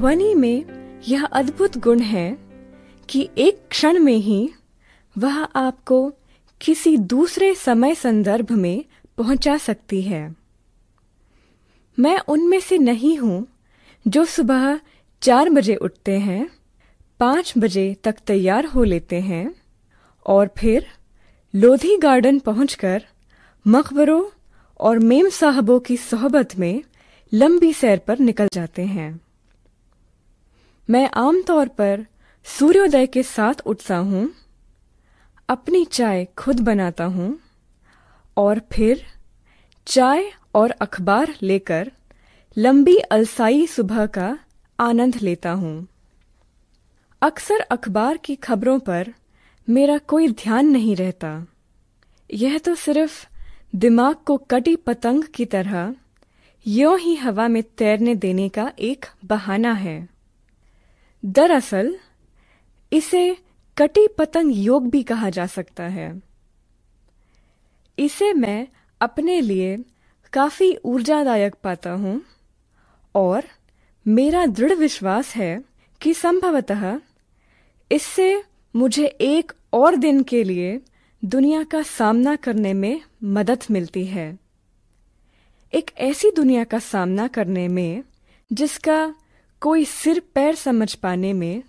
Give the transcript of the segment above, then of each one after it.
ध्वनि में यह अद्भुत गुण है कि एक क्षण में ही वह आपको किसी दूसरे समय संदर्भ में पहुंचा सकती है मैं उनमें से नहीं हूं जो सुबह चार बजे उठते हैं पांच बजे तक तैयार हो लेते हैं और फिर लोधी गार्डन पहुंचकर मकबरों और मेम साहबों की सोहबत में लंबी सैर पर निकल जाते हैं मैं आमतौर पर सूर्योदय के साथ उठता हूँ अपनी चाय खुद बनाता हूँ और फिर चाय और अखबार लेकर लंबी अलसाई सुबह का आनंद लेता हूँ अक्सर अखबार की खबरों पर मेरा कोई ध्यान नहीं रहता यह तो सिर्फ दिमाग को कटी पतंग की तरह यों ही हवा में तैरने देने का एक बहाना है दरअसल इसे कटी पतंग योग भी कहा जा सकता है इसे मैं अपने लिए काफी ऊर्जादायक पाता हूं और मेरा दृढ़ विश्वास है कि संभवतः इससे मुझे एक और दिन के लिए दुनिया का सामना करने में मदद मिलती है एक ऐसी दुनिया का सामना करने में जिसका कोई सिर पैर समझ पाने में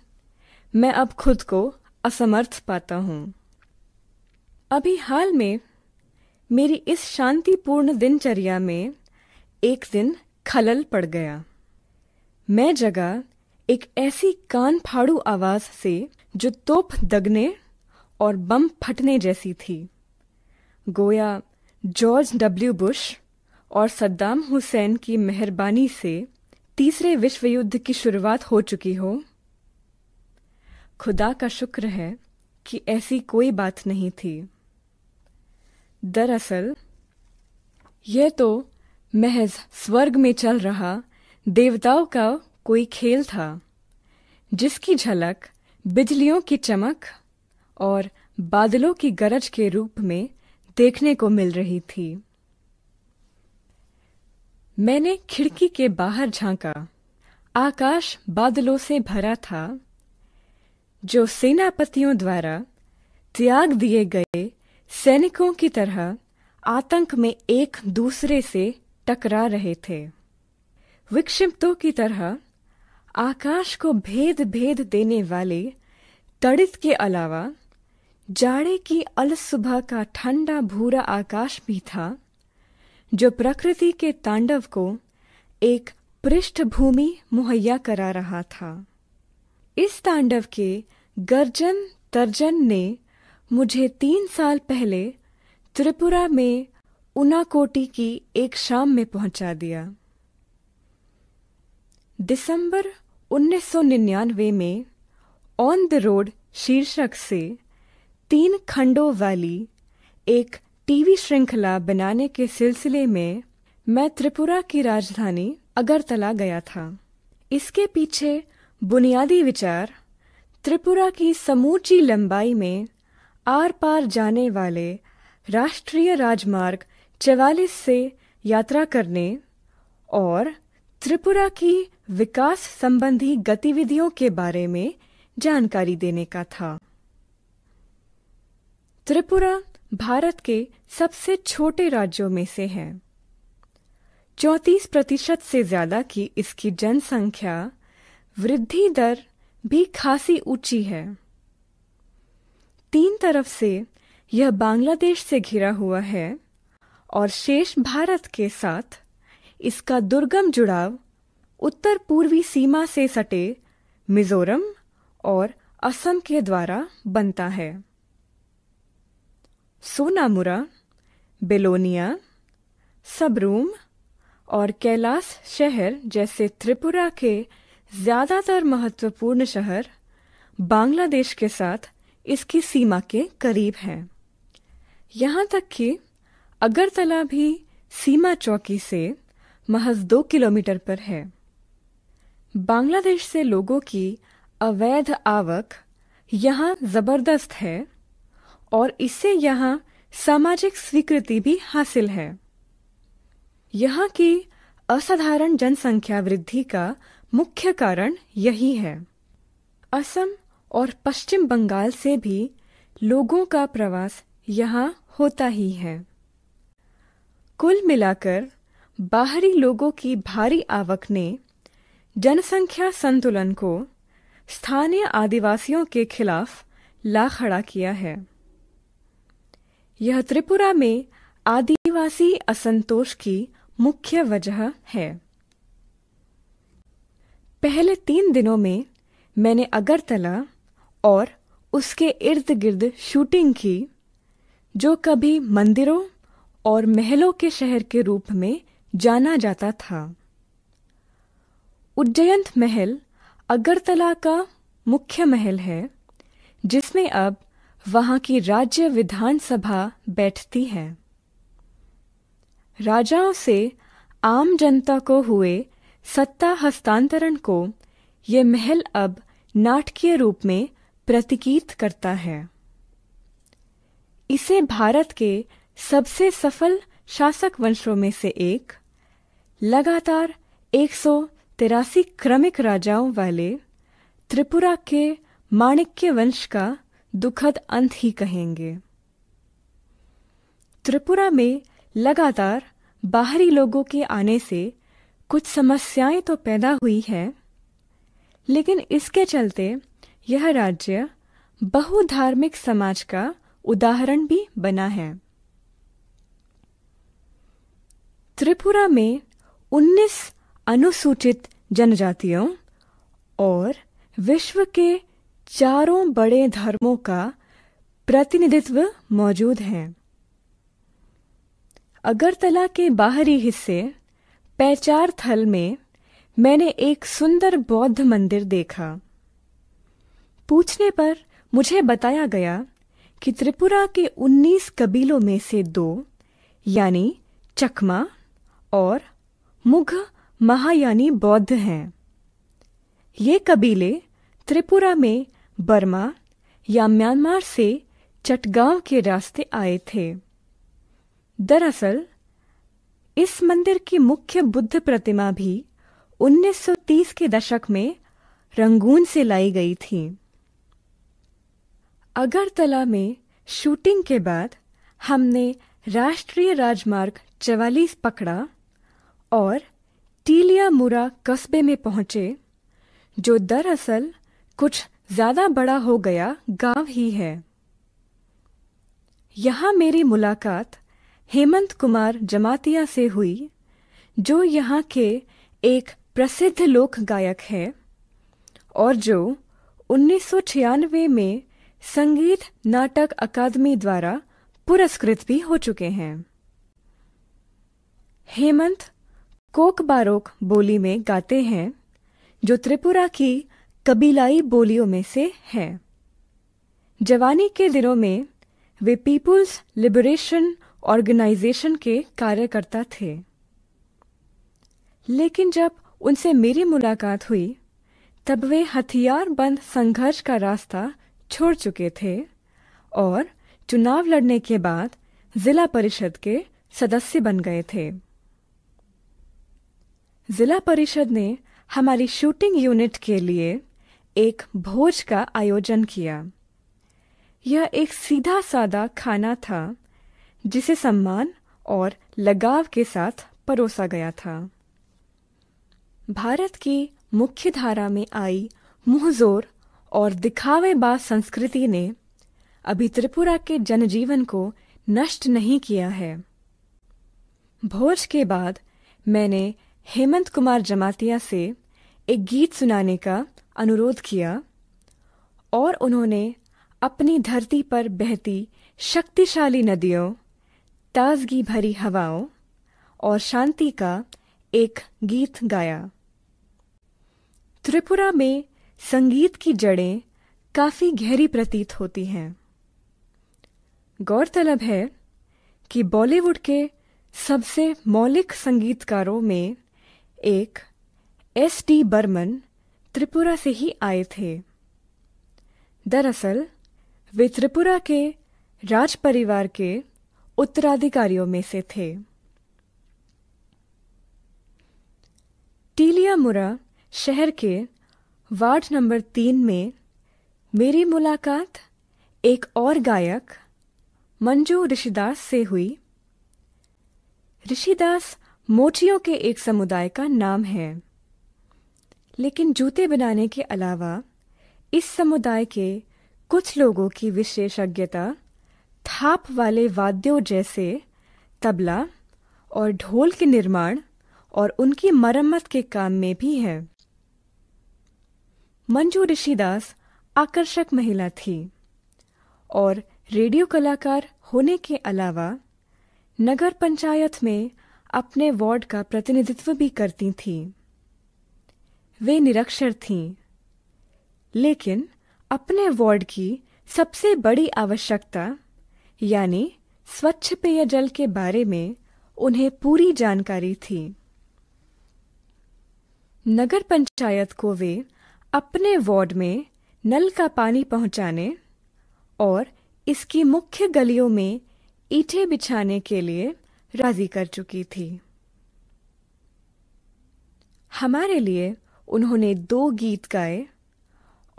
मैं अब खुद को असमर्थ पाता हूँ अभी हाल में मेरी इस शांतिपूर्ण दिनचर्या में एक दिन खलल पड़ गया मैं जगा एक ऐसी कान फाड़ू आवाज से जो तोप दगने और बम फटने जैसी थी गोया जॉर्ज डब्ल्यू बुश और सद्दाम हुसैन की मेहरबानी से तीसरे विश्व युद्ध की शुरुआत हो चुकी हो खुदा का शुक्र है कि ऐसी कोई बात नहीं थी दरअसल यह तो महज स्वर्ग में चल रहा देवताओं का कोई खेल था जिसकी झलक बिजलियों की चमक और बादलों की गरज के रूप में देखने को मिल रही थी मैंने खिड़की के बाहर झांका आकाश बादलों से भरा था जो सेनापतियों द्वारा त्याग दिए गए सैनिकों की तरह आतंक में एक दूसरे से टकरा रहे थे विक्षिप्तों की तरह आकाश को भेद भेद देने वाले तड़ित के अलावा जाड़े की अल सुबह का ठंडा भूरा आकाश भी था जो प्रकृति के तांडव को एक पृष्ठभूमि मुहैया करा रहा था इस तांडव के गर्जन तर्जन ने मुझे तीन साल पहले त्रिपुरा में उनाकोटी की एक शाम में पहुंचा दिया दिसंबर 1999 में ऑन द रोड शीर्षक से तीन खंडों वाली एक टीवी श्रृंखला बनाने के सिलसिले में मैं त्रिपुरा की राजधानी अगरतला गया था इसके पीछे बुनियादी विचार त्रिपुरा की समूची लंबाई में आर पार जाने वाले राष्ट्रीय राजमार्ग चवालीस से यात्रा करने और त्रिपुरा की विकास संबंधी गतिविधियों के बारे में जानकारी देने का था त्रिपुरा भारत के सबसे छोटे राज्यों में से है चौतीस प्रतिशत से ज्यादा की इसकी जनसंख्या वृद्धि दर भी खासी ऊंची है तीन तरफ से यह बांग्लादेश से घिरा हुआ है और शेष भारत के साथ इसका दुर्गम जुड़ाव उत्तर पूर्वी सीमा से सटे मिजोरम और असम के द्वारा बनता है सोनामुरा बेलोनिया सबरूम और कैलाश शहर जैसे त्रिपुरा के ज्यादातर महत्वपूर्ण शहर बांग्लादेश के साथ इसकी सीमा के करीब हैं यहाँ तक कि अगरतला भी सीमा चौकी से महज दो किलोमीटर पर है बांग्लादेश से लोगों की अवैध आवक यहाँ जबरदस्त है और इससे यहाँ सामाजिक स्वीकृति भी हासिल है यहाँ की असाधारण जनसंख्या वृद्धि का मुख्य कारण यही है असम और पश्चिम बंगाल से भी लोगों का प्रवास यहाँ होता ही है कुल मिलाकर बाहरी लोगों की भारी आवक ने जनसंख्या संतुलन को स्थानीय आदिवासियों के खिलाफ लाखड़ा किया है यह त्रिपुरा में आदिवासी असंतोष की मुख्य वजह है पहले तीन दिनों में मैंने अगरतला और उसके इर्द गिर्द शूटिंग की जो कभी मंदिरों और महलों के शहर के रूप में जाना जाता था उज्जयंत महल अगरतला का मुख्य महल है जिसमें अब वहां की राज्य विधानसभा बैठती है राजाओं से आम जनता को हुए सत्ता हस्तांतरण को ये महल अब नाटकीय रूप में प्रतिकीत करता है इसे भारत के सबसे सफल शासक वंशों में से एक लगातार एक क्रमिक राजाओं वाले त्रिपुरा के माणिक्य वंश का दुखद अंत ही कहेंगे त्रिपुरा में लगातार बाहरी लोगों के आने से कुछ समस्याएं तो पैदा हुई है लेकिन इसके चलते यह राज्य बहुधार्मिक समाज का उदाहरण भी बना है त्रिपुरा में 19 अनुसूचित जनजातियों और विश्व के चारों बड़े धर्मों का प्रतिनिधित्व मौजूद है अगरतला के बाहरी हिस्से पैचार थल में मैंने एक सुंदर बौद्ध मंदिर देखा पूछने पर मुझे बताया गया कि त्रिपुरा के 19 कबीलों में से दो यानी चकमा और मुघ महायानी बौद्ध हैं ये कबीले त्रिपुरा में बर्मा या म्यांमार से चटगांव के रास्ते आए थे दरअसल इस मंदिर की मुख्य बुद्ध प्रतिमा भी 1930 के दशक में रंगून से लाई गई थी अगरतला में शूटिंग के बाद हमने राष्ट्रीय राजमार्ग चवालीस पकड़ा और टीलियामुरा कस्बे में पहुंचे जो दरअसल कुछ ज्यादा बड़ा हो गया गांव ही है यहां मेरी मुलाकात हेमंत कुमार जमातिया से हुई जो यहां के एक प्रसिद्ध लोक गायक है और जो उन्नीस में संगीत नाटक अकादमी द्वारा पुरस्कृत भी हो चुके हैं हेमंत कोक बारोक बोली में गाते हैं जो त्रिपुरा की कबीलाई बोलियों में से है जवानी के दिनों में वे पीपुल्स लिबरेशन ऑर्गेनाइजेशन के कार्यकर्ता थे लेकिन जब उनसे मेरी मुलाकात हुई तब वे हथियार बंद संघर्ष का रास्ता छोड़ चुके थे और चुनाव लड़ने के बाद जिला परिषद के सदस्य बन गए थे जिला परिषद ने हमारी शूटिंग यूनिट के लिए एक भोज का आयोजन किया यह एक सीधा सादा खाना था जिसे सम्मान और लगाव के साथ परोसा गया था भारत की मुख्य धारा में आई मुंहजोर और दिखावेबाज संस्कृति ने अभी त्रिपुरा के जनजीवन को नष्ट नहीं किया है भोज के बाद मैंने हेमंत कुमार जमातिया से एक गीत सुनाने का अनुरोध किया और उन्होंने अपनी धरती पर बहती शक्तिशाली नदियों ताजगी भरी हवाओं और शांति का एक गीत गाया त्रिपुरा में संगीत की जड़ें काफी गहरी प्रतीत होती हैं गौरतलब है कि बॉलीवुड के सबसे मौलिक संगीतकारों में एक एस डी बर्मन त्रिपुरा से ही आए थे दरअसल वे त्रिपुरा के राज परिवार के उत्तराधिकारियों में से थे टीलियामुरा शहर के वार्ड नंबर तीन में मेरी मुलाकात एक और गायक मंजू ऋषिदास से हुई ऋषिदास मोटियों के एक समुदाय का नाम है लेकिन जूते बनाने के अलावा इस समुदाय के कुछ लोगों की विशेषज्ञता थाप वाले वाद्यों जैसे तबला और ढोल के निर्माण और उनकी मरम्मत के काम में भी है मंजू ऋषिदास आकर्षक महिला थी और रेडियो कलाकार होने के अलावा नगर पंचायत में अपने वार्ड का प्रतिनिधित्व भी करती थी वे निरक्षर थीं लेकिन अपने वार्ड की सबसे बड़ी आवश्यकता यानी स्वच्छ पेयजल के बारे में उन्हें पूरी जानकारी थी नगर पंचायत को वे अपने वार्ड में नल का पानी पहुंचाने और इसकी मुख्य गलियों में ईटे बिछाने के लिए राजी कर चुकी थी हमारे लिए उन्होंने दो गीत गाए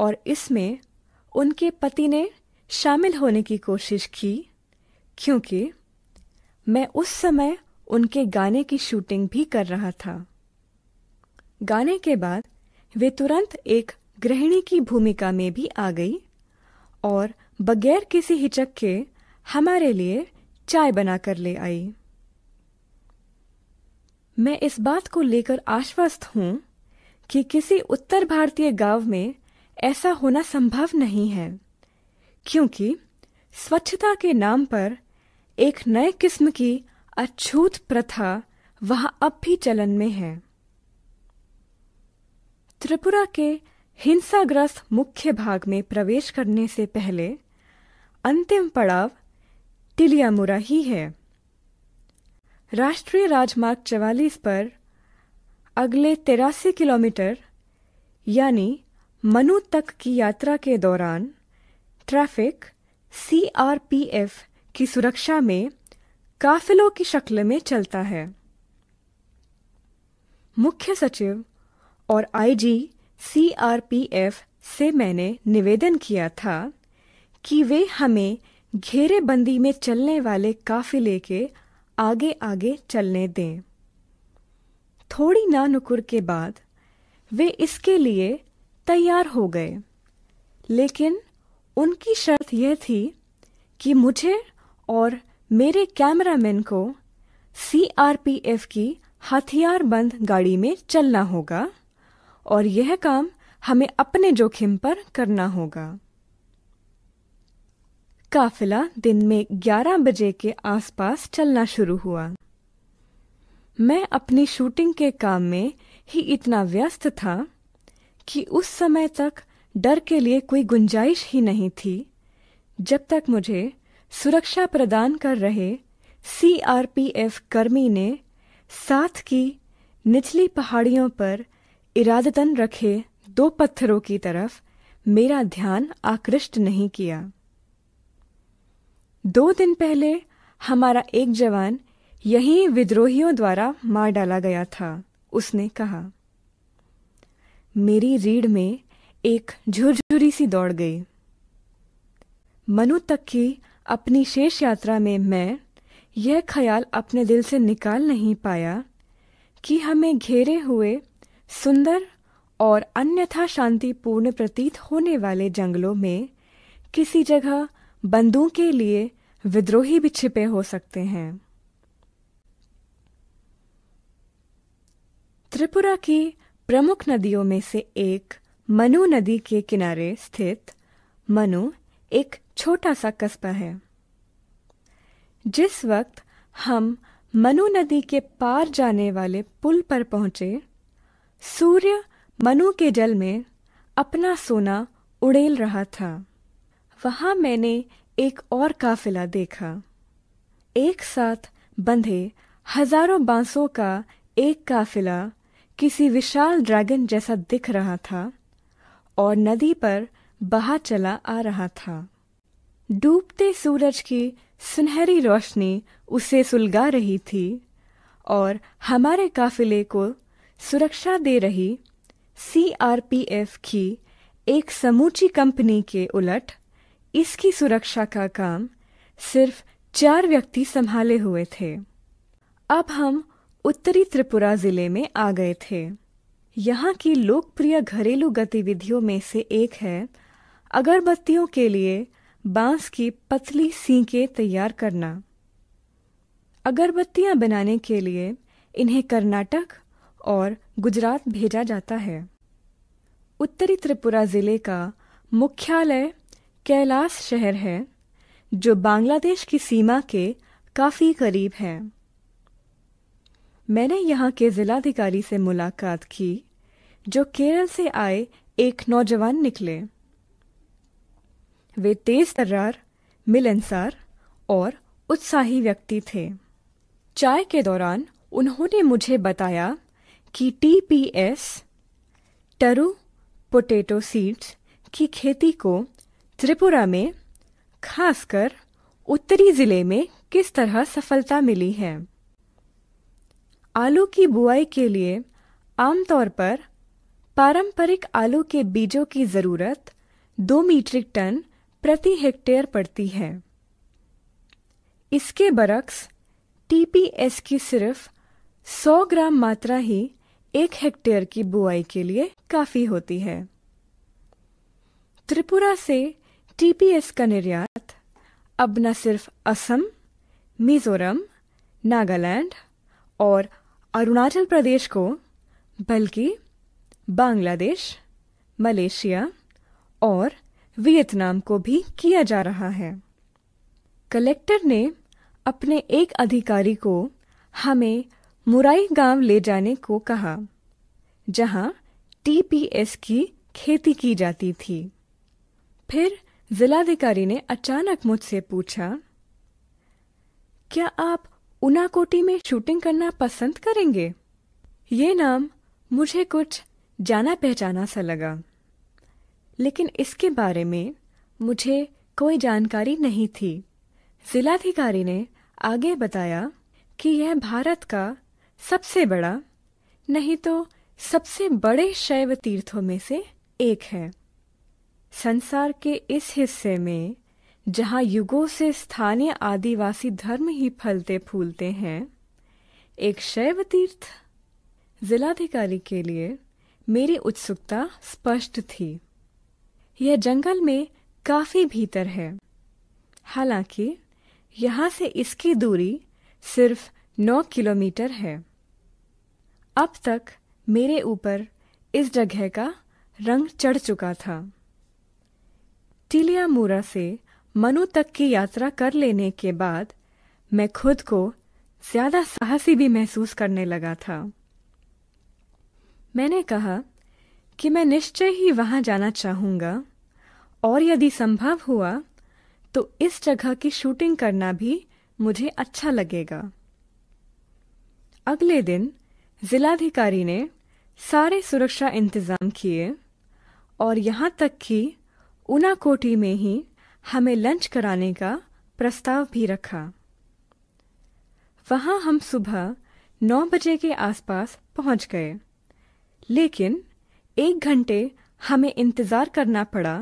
और इसमें उनके पति ने शामिल होने की कोशिश की क्योंकि मैं उस समय उनके गाने की शूटिंग भी कर रहा था गाने के बाद वे तुरंत एक गृहिणी की भूमिका में भी आ गई और बगैर किसी हिचक के हमारे लिए चाय बनाकर ले आई मैं इस बात को लेकर आश्वस्त हूं कि किसी उत्तर भारतीय गांव में ऐसा होना संभव नहीं है क्योंकि स्वच्छता के नाम पर एक नए किस्म की अछूत प्रथा वहां अब भी चलन में है त्रिपुरा के हिंसाग्रस्त मुख्य भाग में प्रवेश करने से पहले अंतिम पड़ाव टिलियामुरा ही है राष्ट्रीय राजमार्ग चवालीस पर अगले तिरासी किलोमीटर यानी मनु तक की यात्रा के दौरान ट्रैफिक सीआरपीएफ की सुरक्षा में काफिलों की शक्ल में चलता है मुख्य सचिव और आईजी सीआरपीएफ से मैंने निवेदन किया था कि वे हमें घेरेबंदी में चलने वाले काफिले के आगे आगे चलने दें थोड़ी ना नुकुर के बाद वे इसके लिए तैयार हो गए लेकिन उनकी शर्त यह थी कि मुझे और मेरे कैमरामैन को सीआरपीएफ की हथियारबंद गाड़ी में चलना होगा और यह काम हमें अपने जोखिम पर करना होगा काफिला दिन में 11 बजे के आसपास चलना शुरू हुआ मैं अपनी शूटिंग के काम में ही इतना व्यस्त था कि उस समय तक डर के लिए कोई गुंजाइश ही नहीं थी जब तक मुझे सुरक्षा प्रदान कर रहे सीआरपीएफ कर्मी ने साथ की निचली पहाड़ियों पर इरादतन रखे दो पत्थरों की तरफ मेरा ध्यान आकृष्ट नहीं किया दो दिन पहले हमारा एक जवान यही विद्रोहियों द्वारा मार डाला गया था उसने कहा मेरी रीढ़ में एक झुरझुरी सी दौड़ गई मनु तक की अपनी शेष यात्रा में मैं यह ख्याल अपने दिल से निकाल नहीं पाया कि हमें घेरे हुए सुंदर और अन्यथा शांतिपूर्ण प्रतीत होने वाले जंगलों में किसी जगह बंदूक के लिए विद्रोही भी छिपे हो सकते हैं त्रिपुरा की प्रमुख नदियों में से एक मनु नदी के किनारे स्थित मनु एक छोटा सा कस्बा है जिस वक्त हम मनु नदी के पार जाने वाले पुल पर पहुंचे सूर्य मनु के जल में अपना सोना उड़ेल रहा था वहां मैंने एक और काफिला देखा एक साथ बंधे हजारों बांसों का एक काफिला किसी विशाल ड्रैगन जैसा दिख रहा था और नदी पर बहा चला आ रहा था डूबते सूरज की सुनहरी रोशनी उसे सुलगा रही थी और हमारे काफिले को सुरक्षा दे रही सीआरपीएफ की एक समूची कंपनी के उलट इसकी सुरक्षा का काम सिर्फ चार व्यक्ति संभाले हुए थे अब हम उत्तरी त्रिपुरा जिले में आ गए थे यहाँ की लोकप्रिय घरेलू गतिविधियों में से एक है अगरबत्तियों के लिए बांस की पतली सीके तैयार करना अगरबत्तियां बनाने के लिए इन्हें कर्नाटक और गुजरात भेजा जाता है उत्तरी त्रिपुरा जिले का मुख्यालय कैलाश शहर है जो बांग्लादेश की सीमा के काफ़ी करीब है मैंने यहाँ के जिलाधिकारी से मुलाकात की जो केरल से आए एक नौजवान निकले वे तेज तर्रार मिलनसार और उत्साही व्यक्ति थे चाय के दौरान उन्होंने मुझे बताया कि टीपीएस टरू पोटेटो सीड्स की खेती को त्रिपुरा में खासकर उत्तरी जिले में किस तरह सफलता मिली है आलू की बुआई के लिए आमतौर पर पारंपरिक आलू के बीजों की ज़रूरत दो मीट्रिक टन प्रति हेक्टेयर पड़ती है इसके बरक्स टीपीएस की सिर्फ 100 ग्राम मात्रा ही एक हेक्टेयर की बुआई के लिए काफी होती है त्रिपुरा से टीपीएस का निर्यात अब न सिर्फ असम मिजोरम नागालैंड और अरुणाचल प्रदेश को बल्कि बांग्लादेश मलेशिया और वियतनाम को भी किया जा रहा है कलेक्टर ने अपने एक अधिकारी को हमें मुराई गांव ले जाने को कहा जहां टीपीएस की खेती की जाती थी फिर जिलाधिकारी ने अचानक मुझसे पूछा क्या आप उनाकोटी में शूटिंग करना पसंद करेंगे ये नाम मुझे कुछ जाना पहचाना सा लगा लेकिन इसके बारे में मुझे कोई जानकारी नहीं थी जिलाधिकारी ने आगे बताया कि यह भारत का सबसे बड़ा नहीं तो सबसे बड़े शैव तीर्थों में से एक है संसार के इस हिस्से में जहाँ युगों से स्थानीय आदिवासी धर्म ही फलते फूलते हैं एक शैव तीर्थ जिलाधिकारी के लिए मेरी उत्सुकता स्पष्ट थी यह जंगल में काफी भीतर है हालांकि यहां से इसकी दूरी सिर्फ नौ किलोमीटर है अब तक मेरे ऊपर इस जगह का रंग चढ़ चुका था टीलियामूरा से मनु तक की यात्रा कर लेने के बाद मैं खुद को ज्यादा साहसी भी महसूस करने लगा था मैंने कहा कि मैं निश्चय ही वहां जाना चाहूंगा और यदि संभव हुआ तो इस जगह की शूटिंग करना भी मुझे अच्छा लगेगा अगले दिन जिलाधिकारी ने सारे सुरक्षा इंतजाम किए और यहां तक कि उनाकोटी में ही हमें लंच कराने का प्रस्ताव भी रखा वहां हम सुबह नौ बजे के आसपास पहुंच गए लेकिन एक घंटे हमें इंतज़ार करना पड़ा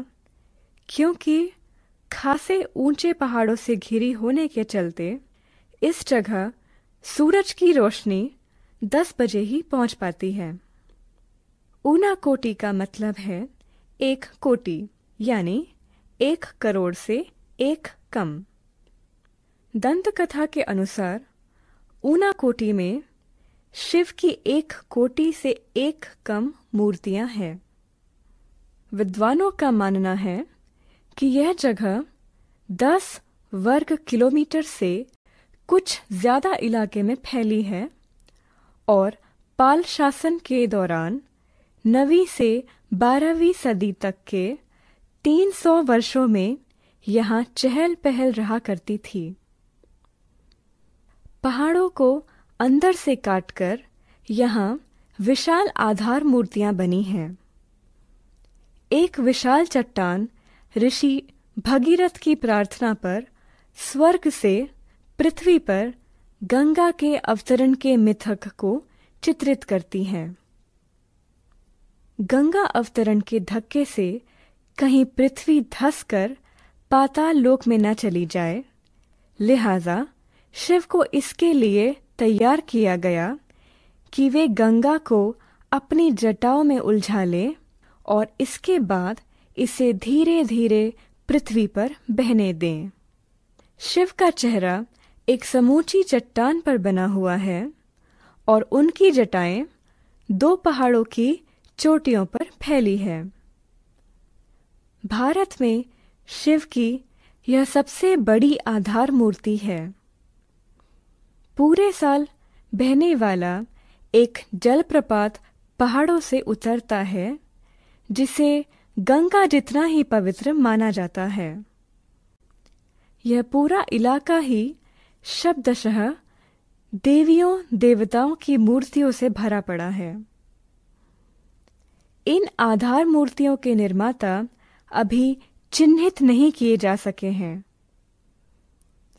क्योंकि खासे ऊंचे पहाड़ों से घिरी होने के चलते इस जगह सूरज की रोशनी दस बजे ही पहुंच पाती है ऊना कोटी का मतलब है एक कोटी यानी एक करोड़ से एक कम दंत कथा के अनुसार ऊना कोटी में शिव की एक कोटि से एक कम मूर्तियां हैं विद्वानों का मानना है कि यह जगह दस वर्ग किलोमीटर से कुछ ज्यादा इलाके में फैली है और पाल शासन के दौरान नवी से बारहवीं सदी तक के तीन सौ वर्षों में यहां चहल पहल रहा करती थी पहाड़ों को अंदर से काटकर यहां विशाल आधार मूर्तियां बनी हैं एक विशाल चट्टान ऋषि भगीरथ की प्रार्थना पर स्वर्ग से पृथ्वी पर गंगा के अवतरण के मिथक को चित्रित करती हैं गंगा अवतरण के धक्के से कहीं पृथ्वी धस कर पाताल लोक में न चली जाए लिहाजा शिव को इसके लिए तैयार किया गया कि वे गंगा को अपनी जटाओं में उलझा ले और इसके बाद इसे धीरे धीरे पृथ्वी पर बहने दें शिव का चेहरा एक समूची चट्टान पर बना हुआ है और उनकी जटाएं दो पहाड़ों की चोटियों पर फैली है भारत में शिव की यह सबसे बड़ी आधार मूर्ति है पूरे साल बहने वाला एक जलप्रपात पहाड़ों से उतरता है जिसे गंगा जितना ही पवित्र माना जाता है यह पूरा इलाका ही शब्दशः देवियों देवताओं की मूर्तियों से भरा पड़ा है इन आधार मूर्तियों के निर्माता अभी चिन्हित नहीं किए जा सके हैं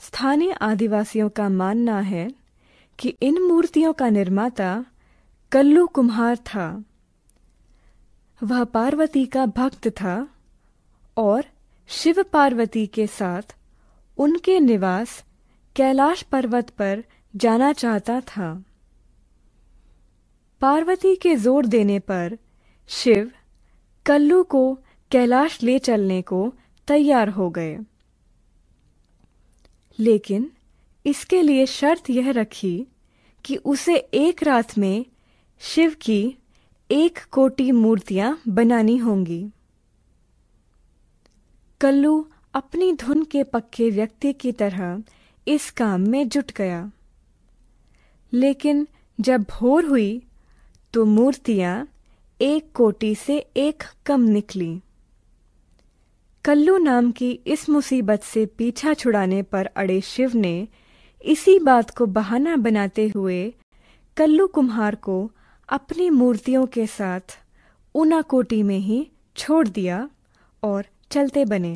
स्थानीय आदिवासियों का मानना है कि इन मूर्तियों का निर्माता कल्लू कुम्हार था वह पार्वती का भक्त था और शिव पार्वती के साथ उनके निवास कैलाश पर्वत पर जाना चाहता था पार्वती के जोर देने पर शिव कल्लू को कैलाश ले चलने को तैयार हो गए लेकिन इसके लिए शर्त यह रखी कि उसे एक रात में शिव की एक कोटि मूर्तियां बनानी होंगी कल्लू अपनी धुन के पक्के व्यक्ति की तरह इस काम में जुट गया लेकिन जब भोर हुई तो मूर्तियां एक कोटि से एक कम निकली कल्लू नाम की इस मुसीबत से पीछा छुड़ाने पर अड़े शिव ने इसी बात को बहाना बनाते हुए कल्लू कुम्हार को अपनी मूर्तियों के साथ ऊना कोटी में ही छोड़ दिया और चलते बने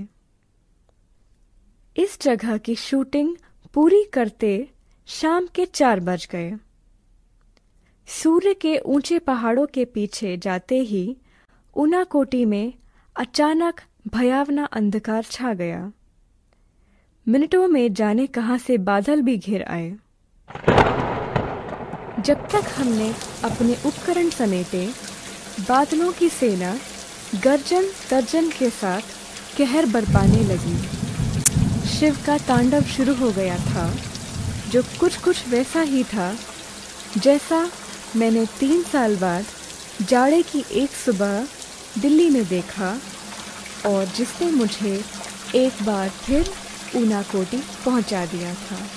इस जगह की शूटिंग पूरी करते शाम के चार बज गए सूर्य के ऊंचे पहाड़ों के पीछे जाते ही ऊना कोटी में अचानक भयावना अंधकार छा गया मिनटों में जाने कहां से बादल भी घिर आए जब तक हमने अपने उपकरण समेटे बादलों की सेना गर्जन तर्जन के साथ कहर बरपाने लगी शिव का तांडव शुरू हो गया था जो कुछ कुछ वैसा ही था जैसा मैंने तीन साल बाद जाड़े की एक सुबह दिल्ली में देखा और जिसने मुझे एक बार फिर ऊना कोटी पहुँचा दिया था